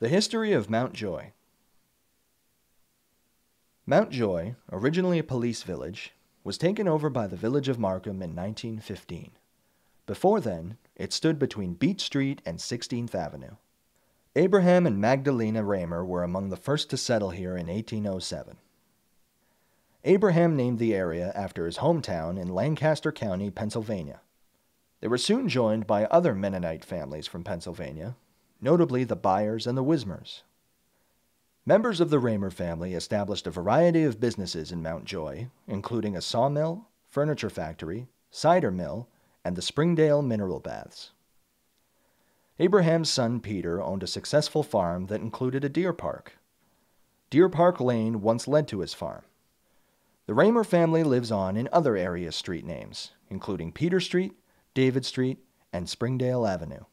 The History of Mountjoy Mountjoy, originally a police village, was taken over by the village of Markham in 1915. Before then, it stood between Beach Street and 16th Avenue. Abraham and Magdalena Raymer were among the first to settle here in 1807. Abraham named the area after his hometown in Lancaster County, Pennsylvania. They were soon joined by other Mennonite families from Pennsylvania, notably the Byers and the Wismers. Members of the Raymer family established a variety of businesses in Mountjoy, including a sawmill, furniture factory, cider mill, and the Springdale mineral baths. Abraham's son Peter owned a successful farm that included a deer park. Deer Park Lane once led to his farm. The Raymer family lives on in other area street names, including Peter Street, David Street, and Springdale Avenue.